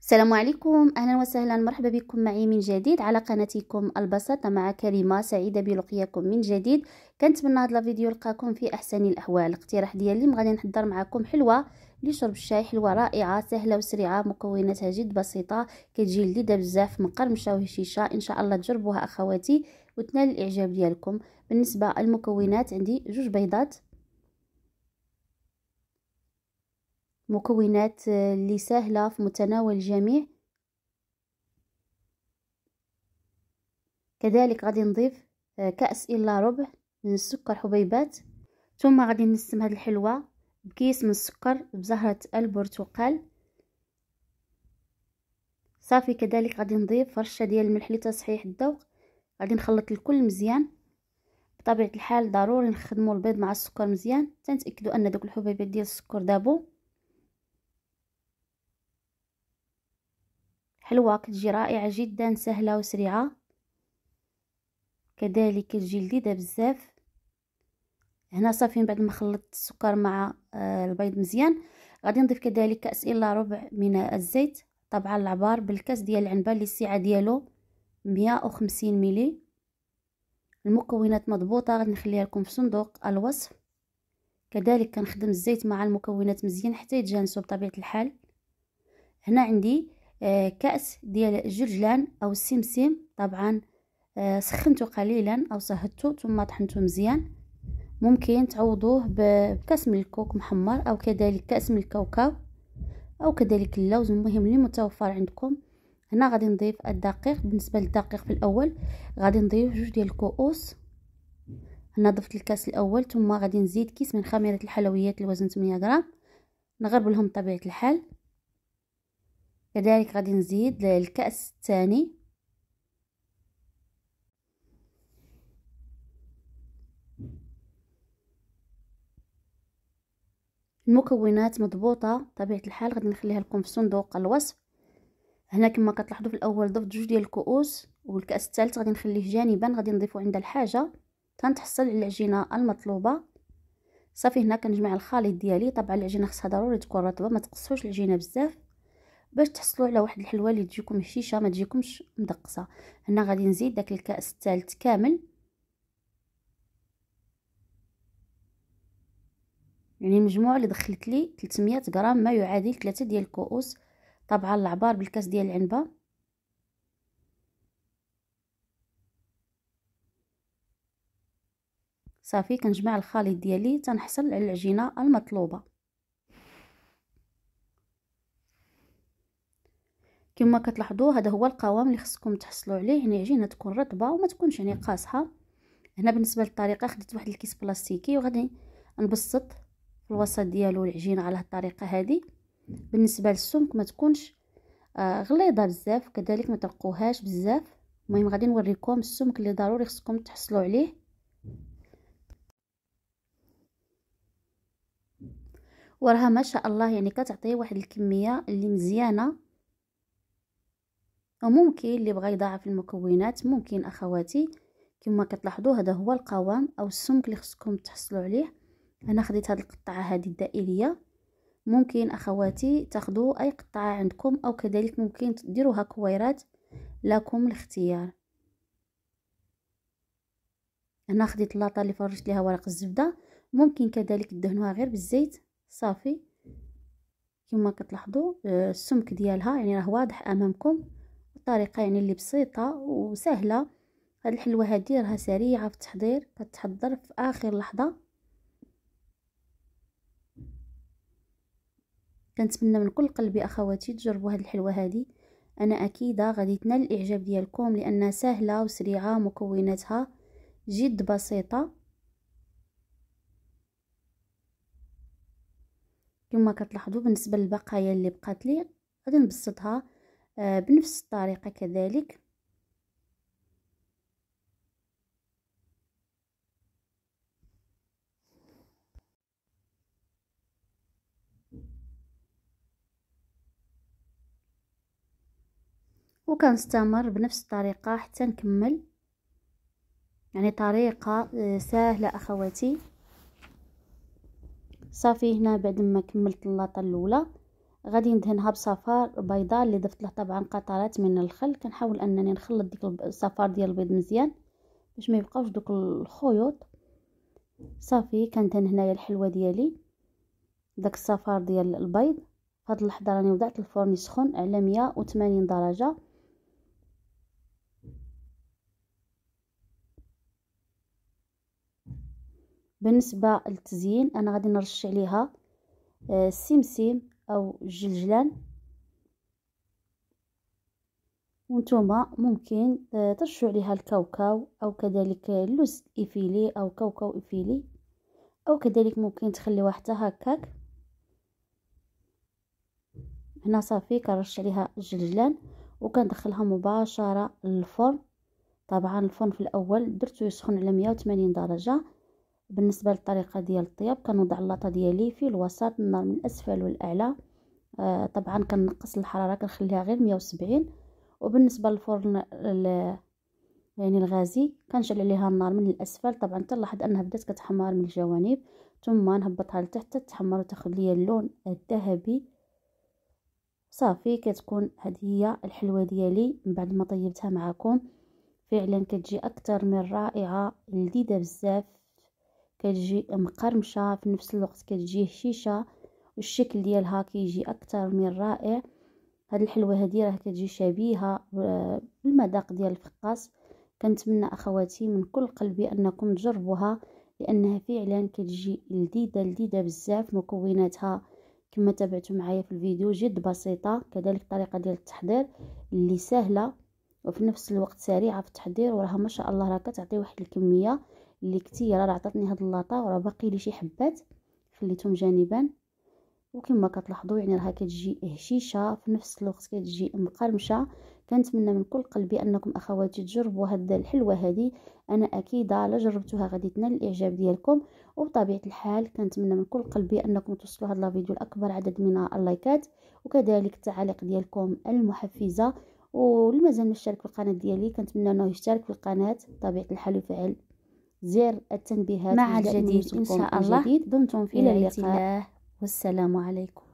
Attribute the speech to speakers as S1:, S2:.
S1: السلام عليكم اهلا وسهلا مرحبا بكم معي من جديد على قناتكم البساطه مع كريمه سعيده بلقياكم من جديد كنتمنى هذا الفيديو يلقاكم في احسن الاحوال الاقتراح ديالي غادي نحضر معكم حلوه لشرب الشاي حلوه رائعه سهله وسريعه مكوناتها جد بسيطه كتجي لذيذه بزاف مقرمشه وهشيشه ان شاء الله تجربوها اخواتي وتنال الاعجاب ديالكم بالنسبه للمكونات عندي جوج بيضات مكونات آه، اللي سهلة في متناول الجميع كذلك غادي نضيف آه، كأس إلا ربع من السكر حبيبات ثم غادي نسم هذه الحلوة بكيس من السكر بزهرة البرتقال صافي كذلك غادي نضيف فرشة ديال الملح لتصحيح الذوق غادي نخلط الكل مزيان بطبيعة الحال ضروري نخدمو البيض مع السكر مزيان تنتأكدوا أن دوك الحبيبات ديال السكر دابو حلوة كتجي رائعة جدا سهلة وسريعة كذلك كتجي لذيذة بزاف هنا صافي من بعد ما خلطت السكر مع آه، البيض مزيان غادي نضيف كذلك كاس الا ربع من الزيت طبعا العبار بالكاس ديال العنبه اللي السعه ديالو 150 ملي المكونات مضبوطه غادي نخليها لكم في صندوق الوصف كذلك كنخدم الزيت مع المكونات مزيان حتى يتجانسوا بطبيعه الحال هنا عندي آه، كأس ديال الجرجلان أو السمسم طبعا آه، سخنته قليلا أو صهدته ثم طحنته مزيان ممكن تعوضوه بكأس من الكوك محمر أو كذلك كأس من الكاوكاو أو كذلك اللوز المهم اللي متوفر عندكم هنا غادي نضيف الدقيق بالنسبة للدقيق في الأول غادي نضيف جوج ديال الكؤوس هنا ضفت الكاس الأول ثم غادي نزيد كيس من خميرة الحلويات الوزن 8 غرام نغربلهم بطبيعة الحال كذلك غادي نزيد الكأس الثاني المكونات مضبوطة طبيعة الحال غادي نخليها لكم في صندوق الوصف هنا كما كتلاحظوا في الأول ضفت جوج ديال الكؤوس والكأس الثالث غادي نخليه جانبا غادي نضيفو عند الحاجة تنتحصل على العجينة المطلوبة صافي هنا كنجمع الخليط ديالي طبعا العجينة خصها ضروري تكون رطبة ما تقصوش العجينة بزاف باش تحصلوا على واحد الحلوه اللي تجيكم هشيشه ما تجيكمش مدقصه هنا غادي نزيد داك الكاس الثالث كامل يعني المجموع اللي دخلت لي 300 غرام ما يعادل 3 ديال الكؤوس طبعا العبار بالكاس ديال العنبه صافي كنجمع الخليط ديالي تنحصل على العجينه المطلوبه كما كتلاحظوا هذا هو القوام اللي خصكم تحصلوا عليه هنا عجينه تكون رطبه وما تكونش يعني قاصحه هنا بالنسبه للطريقه خديت واحد الكيس بلاستيكي وغادي نبسط في الوسط ديالو العجينه على الطريقه هذه بالنسبه للسمك ما تكونش آه، غليظه بزاف كذلك ما ترقوهاش بزاف المهم غادي نوريكم السمك اللي ضروري خصكم تحصلوا عليه وراها ما شاء الله يعني كتعطي واحد الكميه اللي مزيانه وممكن اللي بغى يضاعف المكونات ممكن اخواتي كما كتلاحظوا هذا هو القوام او السمك اللي خصكم تحصلوا عليه انا خديت هذه القطعه هذه الدائريه ممكن اخواتي تاخذوا اي قطعه عندكم او كذلك ممكن ديروها كويرات لكم الاختيار انا خديت اللاطه اللي فرشت ليها ورق الزبده ممكن كذلك تدهنوها غير بالزيت صافي كما كتلاحظوا آه، السمك ديالها يعني راه واضح امامكم بطريقه يعني اللي بسيطه وسهله هاد الحلوه هادي راها سريعه في التحضير كتحضر في اخر لحظه كنتمنى من كل قلبي اخواتي تجربوا هاد الحلوه هادي انا اكيده غادي تنال الاعجاب ديالكم لانها سهله وسريعه مكوناتها جد بسيطه كما كتلاحظوا بالنسبه للبقايا اللي بقات لي غادي نبسطها آه، بنفس الطريقة كذلك وكنستمر بنفس الطريقة حتى نكمل يعني طريقة آه، سهلة أخواتي صافي هنا بعد ما كملت اللاطة الأولى غادي ندهنها بصفار بيضاء اللي ضفت له طبعا قطرات من الخل كنحاول انني نخلط ديك الصفار ديال البيض مزيان باش ما يبقاوش دوك الخيوط صافي كندهن هنايا الحلوه ديالي داك الصفار ديال البيض هاد اللحظه راني وضعت الفرن يسخن على 180 درجه بالنسبه للتزيين انا غادي نرش عليها السمسم آه، او الجلجلان وانتوما ممكن آه، ترشوا عليها الكاوكاو او كذلك اللوز ايفيلي او كاوكاو ايفيلي او كذلك ممكن تخليوها حتى هكاك هنا صافي كنرش عليها الجلجلان وكندخلها مباشره للفرن طبعا الفرن في الاول درتو يسخن على 180 درجه بالنسبه للطريقه ديال الطياب كنوضع اللاطه ديالي في الوسط النار من الاسفل والاعلى آه طبعا كنقص الحراره كنخليها غير 170 وبالنسبه للفرن يعني الغازي كنشعل عليها النار من الاسفل طبعا تلاحظ انها بدات كتحمر من الجوانب ثم نهبطها لتحت تتحمر وتاخذ لي اللون الذهبي صافي كتكون هذه هي الحلوه ديالي من بعد ما طيبتها معكم فعلا كتجي اكثر من رائعه لذيذه بزاف كتجي مقرمشة في نفس الوقت كتجي هشيشة والشكل ديالها كيجي اكثر من رائع هاد الحلوه هادي راه كتجي شبيهه بالمذاق ديال الفقاس كنتمنى اخواتي من كل قلبي انكم تجربوها لانها فعلا كتجي لذيذه لذيذه بزاف مكوناتها كما تابعتوا معايا في الفيديو جد بسيطه كذلك طريقة ديال التحضير اللي سهله وفي نفس الوقت سريعه في التحضير وراها ما شاء الله راه كتعطي واحد الكميه اللي كثيره راه عطاتني هاد اللاطه وراه باقي لي شي حبات خليتهم جانبا وكما كتلاحظوا يعني راها كتجي هشيشه في نفس الوقت كتجي مقرمشه كنتمنى من كل قلبي انكم اخواتي تجربوا هاد الحلوه هذه انا اكيده لا جربتوها غادي تنال الاعجاب ديالكم وبطبيعه الحال كنتمنى من كل قلبي انكم توصلوا هاد الفيديو لاكبر عدد من اللايكات وكذلك التعاليق ديالكم المحفزه ولمازال ما اشترك في القناه ديالي كنتمنى انه يشترك في القناه بطبيعه الحال ويفعل زر التنبيهات مع الجديد إن شاء الله دمتم في رعاية الله والسلام عليكم